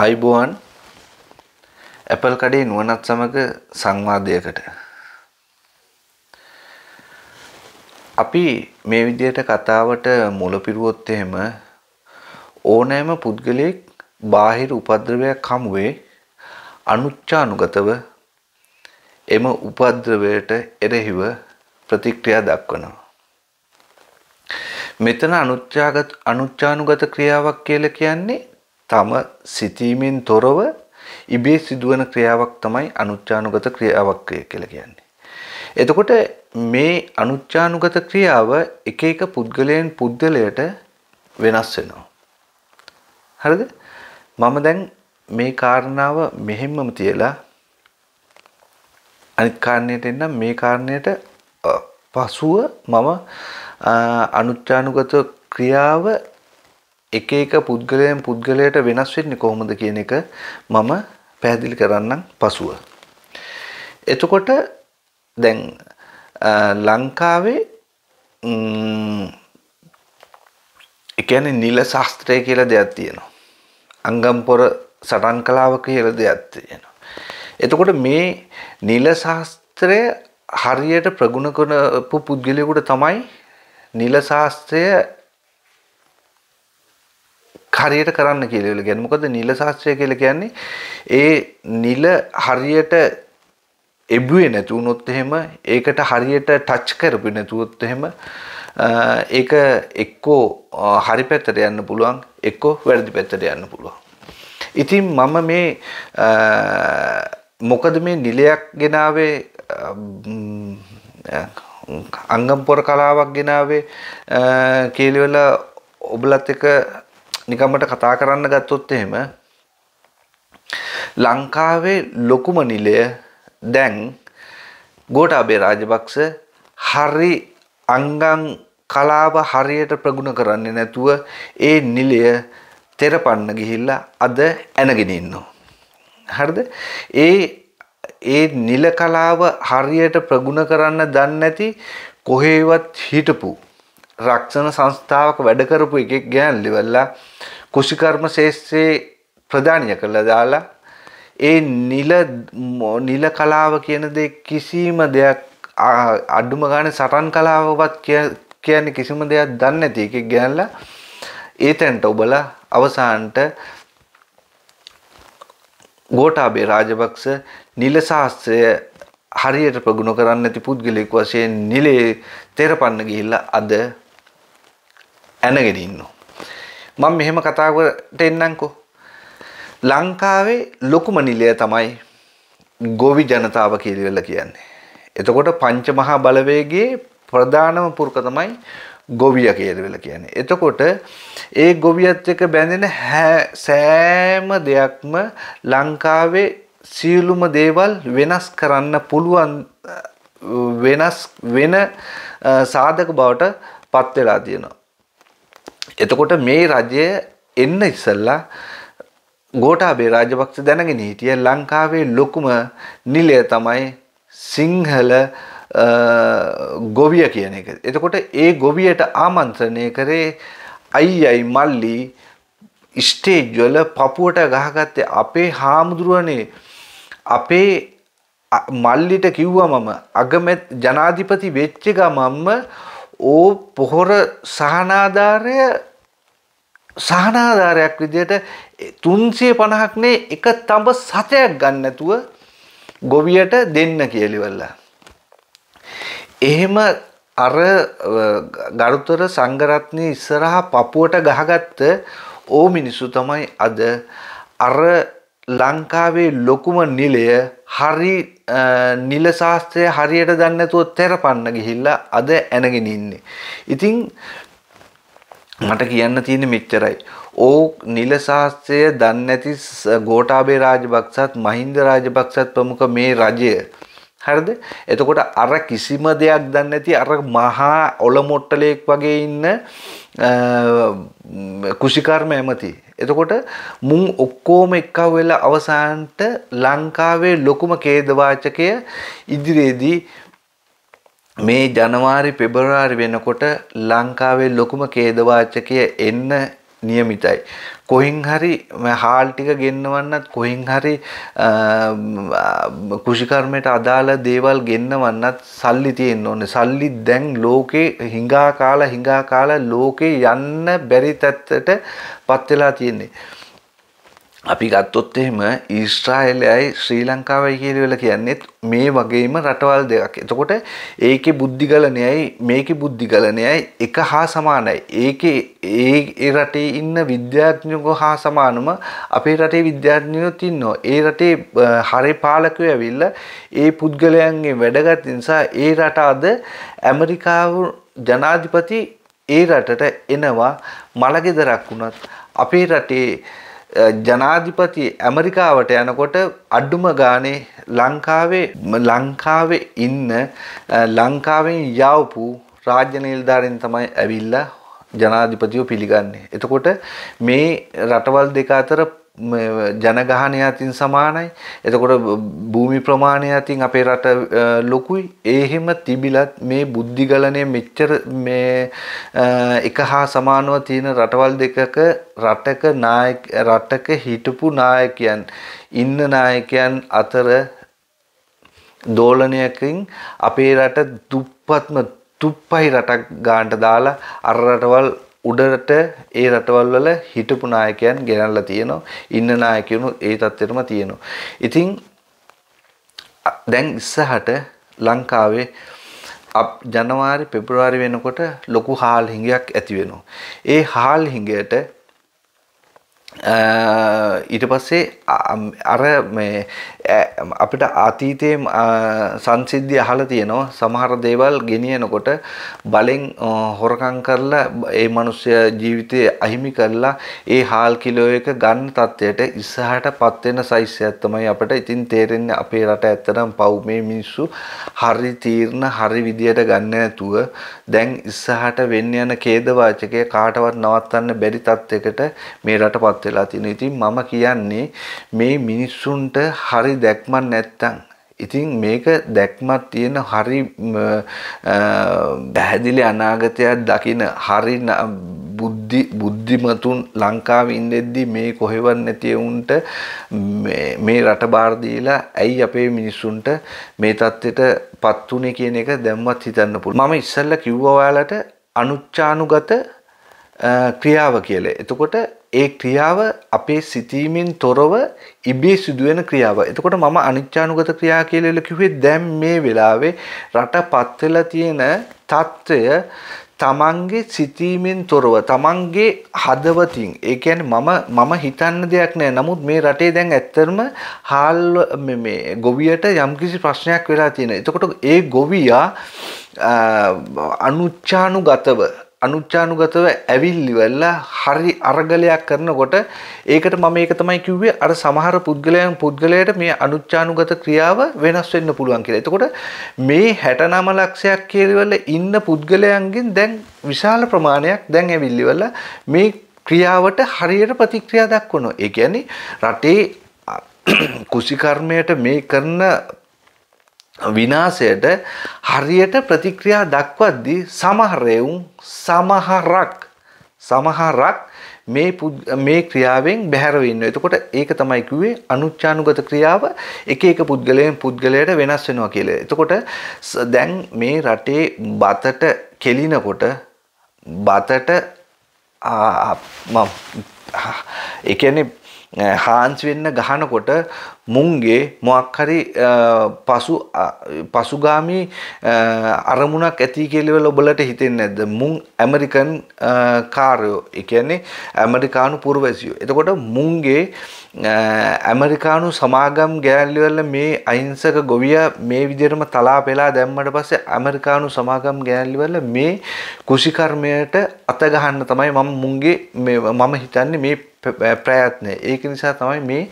ආයිබෝන් Apple කඩේ නුවණත් සමග සංවාදයකට අපි මේ විදිහට කතාවට මුල පිරුවොත් එහෙම ඕනෑම පුද්ගලයෙක් බාහිර උපද්‍රවයක් හමුවේ අනුච්චානුගතව එම උපද්‍රවයට එරෙහිව ප්‍රතික්‍රියා දක්වනවා මෙතන අනුච්චාගත අනුච්චානුගත ක්‍රියාවක් කියලා කියන්නේ තම සිතීමෙන් තොරව ඉබේ සිදුවන ක්‍රියාවක් තමයි අනුච්ඡානුගත ක්‍රියාවක් කියලා කියන්නේ. එතකොට මේ අනුච්ඡානුගත ක්‍රියාව එක එක පුද්ගලයන් පුද්ගලයට වෙනස් වෙනවා. හරිද? මම දැන් මේ කාරණාව මෙහෙම්මම තියලා අනිත් කාරණයට එන්නම් මේ කාරණයට පසුව මම අනුච්ඡානුගත ක්‍රියාව එක එක පුද්ගලයෙන් පුද්ගලයට වෙනස් වෙන්නේ කොහොමද කියන එක මම පැහැදිලි කරන්නම් පසුව. එතකොට දැන් ලංකාවේ ඒ කියන්නේ නිල ශාස්ත්‍රය කියලා දෙයක් තියෙනවා. අංගම්පොර සටන් කලාව කියලා දෙයක් තියෙනවා. එතකොට මේ නිල ශාස්ත්‍රය හරියට ප්‍රගුණ කරපු පුද්ගලයෙකුට තමයි නිල ශාස්ත්‍රය හරියට කරන්න කියලවල ගැන මොකද නිල ශාස්ත්‍රය කියල කියන්නේ ඒ නිල හරියට එබුවේ නැතුවුණොත් එහෙම ඒකට හරියට ටච් කරපි නැතුවොත් එහෙම ඒක එක්කෝ හරි පැත්තට යන්න පුළුවන් එක්කෝ වැරදි පැත්තට යන්න පුළුවන්. ඉතින් මම මේ මොකද මේ නිලයක් ගෙනාවේ අංගම්පොර කලාවක් ගෙනාවේ කියලිවෙල ඔබලත් එක නිකමට කතා කරන්න ගත්තොත් එහෙම ලංකාවේ ලොකුම නිලය දැන් ගෝටාබේ රාජපක්ෂ හරි අංගම් කලාව හරියට ප්‍රගුණ කරන්නේ නැතුව ඒ නිලය තෙරපන්න ගිහිල්ලා අද ඇනගෙන ඉන්නවා. හරිද? ඒ ඒ නිල කලාව හරියට ප්‍රගුණ කරන්න දන්නේ නැති කොහේවත් හිටපු රක්ෂණ සංස්ථාවක වැඩ කරපු එකෙක් ගෑන්ලිවල්ලා කුෂිකර්ම ශේෂ්ත්‍රයේ ප්‍රධානිය කළා දාලා ඒ නිල නිල කලාව කියන දේ කිසිම දෙයක් අඩුම ගානේ සටන් කලාවවත් කියන්නේ කිසිම දෙයක් දන්නේ නැති එකෙක් ගෑන්ලා ඒ තැනට ඔබලා අවසානට ගෝඨාභය රාජපක්ෂ නිල ශාස්ත්‍රය හරියට ප්‍රගුණ කරන්න නැති පුද්ගලයෙක් වශයෙන් නිලේ තෙරපන්න ගිහිල්ලා අද ඇනගෙන ඉන්නවා. මම මෙහෙම කතාවකට එන්නම්කෝ. ලංකාවේ ලොකුම නිලය තමයි ගොවි ජනතාව කියලා කියන්නේ. එතකොට පංච මහා බලවේගයේ ප්‍රධානම පුරුක තමයි ගොවිය කියලා වෙලා කියන්නේ. එතකොට ඒ ගොවියත් එක්ක බැඳෙන සෑම දෙයක්ම ලංකාවේ සියලුම දේවල් වෙනස් කරන්න පුළුවන් වෙනස් වෙන සාධක බවට පත් වෙලා තියෙනවා. එතකොට මේ රජය එන්න ඉස්සල්ලා ගෝටාබේ රාජපක්ෂ දැනගෙන හිටිය ලංකාවේ ලොකුම නිලය තමයි සිංහල ගොවිය කියන එක. එතකොට ඒ ගොවියට ආමන්ත්‍රණය කරේ අයියයි මල්ලි ස්ටේජ්වල පපුුවට ගහගත්තේ අපේ හාමුදුරුවනේ අපේ මල්ලිට කිව්ව මම අගමැත් ජනාධිපති වෙච්ච ගමම්ම ඕ පොහොර සහනාධාරය සහනාධාරයක් විදියට තුන්සේ පණහක්නේ එක තඹ සතයක් ගන්නතුව ගොවියට දෙන්න කියලිවල්ලා. එහෙම අර ගරුතර සංගරත්නය ඉස්සරහා පපුුවට ගහගත්ත ඕ මිනිස්සු තමයි අද අර ලංකාවේ ලොකුම නිලය හරි නිල ශාස්ත්‍රය හරියට දන්නතුව තෙරපන්න ගිහිල්ලා අද ඇනගෙන ඉන්නේ. ඉතින් මට කියන්න තියෙන මෙච්චරයි. ඕක් නිල ශාස්ත්‍රය දන්නේ නැති ගෝඨාභය රාජපක්ෂත් මහින්ද රාජපක්ෂත් ප්‍රමුඛ මේ රජය හරිද? එතකොට අර කිසිම දෙයක් දන්නේ නැති අර මහා ඔලමුට්ටලයක් වගේ ඉන්න කුෂිකර්ම ඇමති එතකොට මුන් ඔක්කොම එක්කව වෙලා අවසානට ලංකාවේ ලොකුම ඛේදවාචකය ඉදිරියේදී මේ ජනවාරි පෙබරවාරි වෙනකොට ලංකාවේ ලොකුම ඛේදවාචකය එන්න නියමිතයි. කොහෙන් හරි හාල් ටික ගෙන්නවන්නත් කොහෙන් හරි කෘෂිකර්මයට අදාළ දේවල් ගෙන්නවන්නත් සල්ලි තියෙන්න ඕනේ. සල්ලි දැන් ලෝකේ හිඟා කාලා හිඟා කාලා ලෝකේ යන්න බැරි තත්ත්වයට පත් වෙලා තියෙන්නේ. අපි ගත්තොත් එහෙම ඊශ්‍රායලයයි ශ්‍රී ලංකාවයි කියලා වෙලා කියන්නේත් මේ වගේම රටවල් දෙකක්. එතකොට ඒකේ බුද්ධිගලණයයි මේකේ බුද්ධිගලණයයි එක හා සමානයි. ඒකේ ඒ රටේ ඉන්න විද්‍යාඥයෝ හා සමානම අපේ රටේ විද්‍යාඥයෝත් ඉන්නවා. ඒ රටේ හරේ පාලකයෝ ඇවිල්ලා ඒ පුද්ගලයන්ගේ වැඩගත් නිසා ඒ රට අද ඇමරිකාව ජනාධිපති ඒ රටට එනවා මළගෙදරක් වුණත් අපේ රටේ ජනාධිපති ඇමරිකාවට යනකොට අඩුම ගානේ ලංකාවේ ලංකාවේ ඉන්න ලංකාවෙන් යවපු රාජ්‍ය නිලධාරීන් තමයි ඇවිල්ලා ජනාධිපතිව පිළිගන්නේ. එතකොට මේ රටවල් දෙක අතර ජනගහනය අතින් සමානයි එතකොට භූමි ප්‍රමාණය අතින් අපේ රට ලොකුයි ඒහෙම තිබිලත් මේ බුද්ධිගලනය මෙච්චර මේ එක හා සමානව තියෙන රටවල් දෙකක රටක නායක රටක හිටපු නායකයන් ඉන්න නායකයන් අතර දෝලනයකින් අපේ රට දුප්පත්ම තුප්පයි රටක් ගාන්ට දාලා අර රටවල් උඩරට ඒ රටවල් වල හිටපු නායකයන් ගෙනල්ලා තියෙනවා. ඉන්න නායකයන් ඒ තත්ත්වෙටම තියෙනවා. ඉතින් දැන් ඉස්සහට ලංකාවේ ජනවාරි පෙබරවාරි වෙනකොට ලොකු හාල් හිඟයක් ඇති වෙනවා. ඒ හාල් හිඟයට ඊට පස්සේ අර මේ අපිට අතීතයේ සංසිද්ධිය අහලා තියෙනවා සමහර දේවල් ගෙනියනකොට බලෙන් හොරකම් කරලා ඒ මිනිස්සය ජීවිතය අහිමි කරලා ඒ හාල් කිලෝ එක ගන්න තත්ත්වයට ඉස්සහටපත් වෙන සයිස්යක් තමයි අපිට ඉතින් තේරෙන්නේ අපේ රට ඇත්තටම පව් මේ මිනිස්සු හරි තීරණ හරි විදියට ගන්න නැතුව දැන් ඉස්සහට වෙන්න යන ඛේදවාචකය කාටවත් නවත්තන්න බැරි තත්යකට මේ රටපත් පත් වෙලා තියෙන. ඉතින් මම කියන්නේ මේ මිනිස්සුන්ට හරි දැක්මක් නැත්තම් ඉතින් මේක දැක්මක් තියෙන හරි පැහැදිලි අනාගතයක් දකින හරි බුද්ධි බුද්ධිමතුන් ලංකාවේ ඉඳෙද්දි මේ කොහෙවත් නැති වුන්ට මේ රට බාර දීලා ඇයි අපේ මිනිස්සුන්ට මේ தත්ත්වයටපත් උනේ කියන එක දැම්මත් හිතන්න පුළුවන්. මම ඉස්සෙල්ලා කිව්වා ඔයාලට අනුච්චානුගත ක්‍රියාව කියලා. එතකොට ඒ ක්‍රියාව අපේ සිතීමෙන් තොරව ඉබේ සිදුවෙන ක්‍රියාව. එතකොට මම අනිච්චානුගත ක්‍රියා කියලා කිව්වේ දැන් මේ වෙලාවේ රට පත් වෙලා තියෙන తত্ত্বය තමන්ගේ සිතීමෙන් තොරව තමන්ගේ හදවතින් ඒ කියන්නේ මම මම හිතන්න දෙයක් නෑ නමුත් මේ රටේ දැන් ඇත්තටම හාල් මේ ගොවියට යම්කිසි ප්‍රශ්නයක් වෙලා තියෙනවා. එතකොට ඒ ගොවියා අනුච්චානුගතව අනුච්චානුගතව ඇවිල්ලිවෙල්ලා හරි අරගලයක් කරනකොට ඒකට මම ඒක තමයි කිව්වේ අර සමහර පුද්ගලයන් පුද්ගලයට මේ අනුච්චානුගත ක්‍රියාව වෙනස් වෙන්න පුළුවන් කියලා. එතකොට මේ 69 ලක්ෂයක් කියලාවල ඉන්න පුද්ගලයන්ගෙන් දැන් විශාල ප්‍රමාණයක් දැන් ඇවිල්ලිවෙල්ලා මේ ක්‍රියාවට හරියට ප්‍රතික්‍රියා දක්වනවා. ඒ කියන්නේ රටේ කුසිකර්මයට මේ කරන විනාශයට හරියට ප්‍රතික්‍රියා දක්වද්දී සමහරෙවුන් සමහරක් සමහරක් මේ මේ ක්‍රියාවෙන් බැහැරව ඉන්නවා. එතකොට ඒක තමයි කිව්වේ අනුච්ඡානුගත ක්‍රියාව එක එක පුද්ගලයෙන් පුද්ගලයට වෙනස් වෙනවා කියලා. එතකොට දැන් මේ රටේ බතට කෙලිනකොට බතට ආ මම ඒ කියන්නේ හාන්සි වෙන්න ගහනකොට මුන්ගේ මොකක් හරි පසු පසුගාමි අරමුණක් ඇති කියලා ඔබලට හිතෙන්නේ නැද්ද මුන් ඇමරිකන් කාර්යෝ ඒ කියන්නේ ඇමරිකානු පුරවැසියෝ එතකොට මුන්ගේ ඇමරිකානු සමාගම් ගෑල්ලිවල මේ අයිංසක ගොවිය මේ විදිරම තලා පෙලා දැම්මට පස්සේ ඇමරිකානු සමාගම් ගෑල්ලිවල මේ කුෂිකර්මයට අතගහන්න තමයි මම මුන්ගේ මම හිතන්නේ මේ ප්‍රයත්නය ඒක නිසා තමයි මේ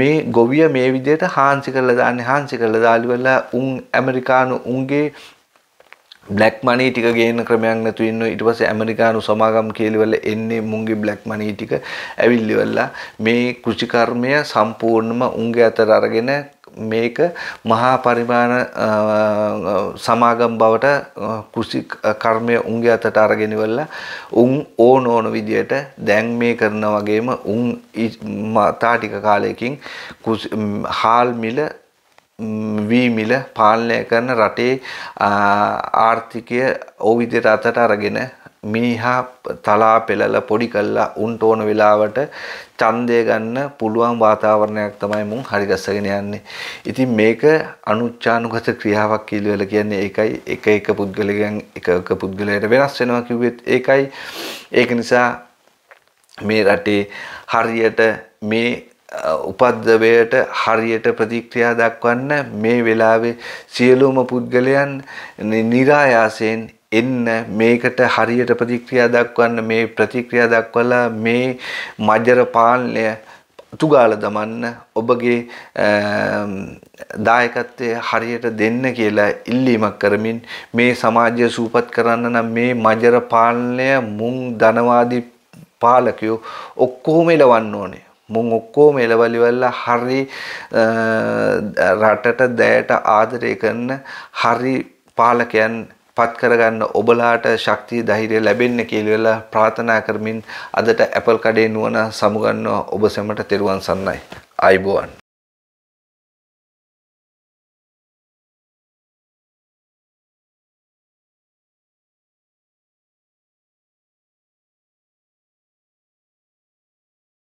මේ ගොවිය මේ විදියට හාන්සි කරලා දාන්නේ හාන්සි කරලා දාලිවල උන් ඇමරිකානු උන්ගේ බ්ලක් මනී ටික ගේන ක්‍රමයක් නැතු ඉන්න ඊට පස්සේ ඇමරිකානු සමාගම් කේලිවල එන්නේ මුන්ගේ බ්ලක් මනී ටික ඇවිල්ලිවලා මේ කෘෂිකර්මය සම්පූර්ණම උන්ගේ අතර අරගෙන මේක මහා පරිමාණ සමාගම් බවට කෘෂි කර්මය උන්ගේ අතට අරගෙනවල්ලා උන් ඕන ඕන විදියට දැන් මේ කරන වගේම උන් මතා ටික කාලයකින් හාල් මිල වී මිල පාලනය කරන රටේ ආර්ථිකය ඕවිදියට අතට අරගෙන මිනිහා තලා පෙළල පොඩි කල්ලා උන්ට ඕන වෙලාවට ඡන්දය ගන්න පුළුවන් වාතාවරණයක් තමයි මුන් හරිගස්සගෙන යන්නේ. ඉතින් මේක අනුච්ඡානුගත ක්‍රියාවක් කියලා කියන්නේ ඒකයි එක එක පුද්ගලයන් එක එක පුද්ගලයට වෙනස් වෙනවා කිව්වෙත් ඒකයි. ඒක නිසා මේ රටේ හරියට මේ උපද්දවයට හරියට ප්‍රතික්‍රියා දක්වන්න මේ වෙලාවේ සියලුම පුද්ගලයන් નિરાයාසයෙන් එන්න මේකට හරියට ප්‍රතික්‍රියා දක්වන්න මේ ප්‍රතික්‍රියා දක්වලා මේ මජර පාලනය තුගාල දමන්න ඔබගේ දායකත්වය හරියට දෙන්න කියලා ඉල්ලීමක් කරමින් මේ සමාජය සූපත් කරන්න නම් මේ මජර පාලනය මුං ධනවාදී පාලකයෝ ඔක්කොම එලවන්න ඕනේ මුං ඔක්කෝම එලවලිවල්ල හරි රටට දෑයට ආදරය කරන හරි පාලකයන් පත් කරගන්න ඔබලාට ශක්තිය ධෛර්යය ලැබෙන්න කියලා ප්‍රාර්ථනා කරමින් අදට ඇපල් කඩේ නුවණ සමුගන්නවා ඔබ සැමට තෙරුවන් සරණයි. ආයිබෝවන්.